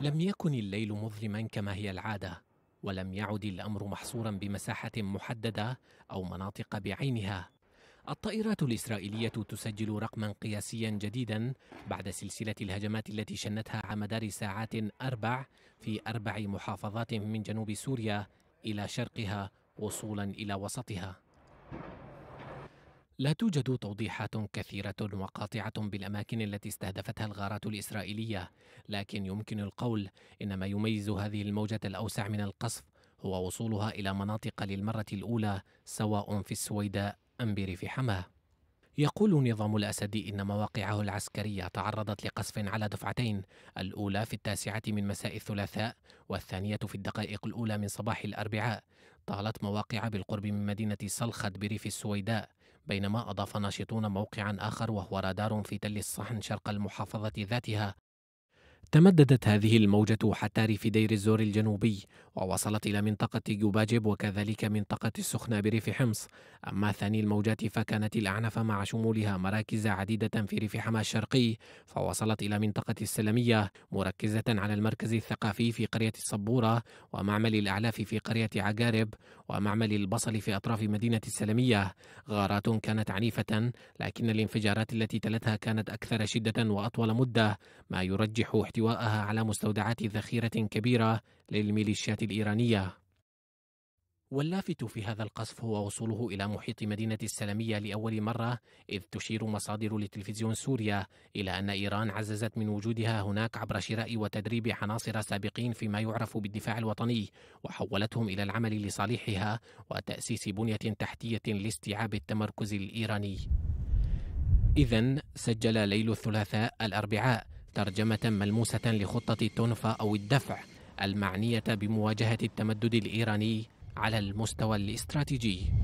لم يكن الليل مظلما كما هي العاده ولم يعد الامر محصورا بمساحه محدده او مناطق بعينها الطائرات الاسرائيليه تسجل رقما قياسيا جديدا بعد سلسله الهجمات التي شنتها على مدار ساعات اربع في اربع محافظات من جنوب سوريا الى شرقها وصولا الى وسطها لا توجد توضيحات كثيرة وقاطعة بالأماكن التي استهدفتها الغارات الإسرائيلية، لكن يمكن القول إن ما يميز هذه الموجة الأوسع من القصف هو وصولها إلى مناطق للمرة الأولى سواء في السويداء أم بريف حماه. يقول نظام الأسد إن مواقعه العسكرية تعرضت لقصف على دفعتين الأولى في التاسعة من مساء الثلاثاء والثانية في الدقائق الأولى من صباح الأربعاء طالت مواقع بالقرب من مدينة صلخد بريف السويداء بينما أضاف ناشطون موقعا آخر وهو رادار في تل الصحن شرق المحافظة ذاتها تمددت هذه الموجة حتى ريف دير الزور الجنوبي ووصلت إلى منطقة جوباجب وكذلك منطقة السخنة بريف حمص أما ثاني الموجات فكانت الأعنف مع شمولها مراكز عديدة في ريف حما الشرقي فوصلت إلى منطقة السلمية مركزة على المركز الثقافي في قرية الصبورة ومعمل الأعلاف في قرية عقارب ومعمل البصل في أطراف مدينة السلمية غارات كانت عنيفة لكن الانفجارات التي تلتها كانت أكثر شدة وأطول مدة ما يرجح احتمال احتوائها على مستودعات ذخيرة كبيرة للميليشيات الإيرانية. واللافت في هذا القصف هو وصوله إلى محيط مدينة السلمية لأول مرة، إذ تشير مصادر لتلفزيون سوريا إلى أن إيران عززت من وجودها هناك عبر شراء وتدريب عناصر سابقين فيما يعرف بالدفاع الوطني، وحولتهم إلى العمل لصالحها وتأسيس بنية تحتية لاستيعاب التمركز الإيراني. إذا سجل ليل الثلاثاء الأربعاء ترجمة ملموسة لخطة تونفا أو الدفع المعنية بمواجهة التمدد الإيراني على المستوى الاستراتيجي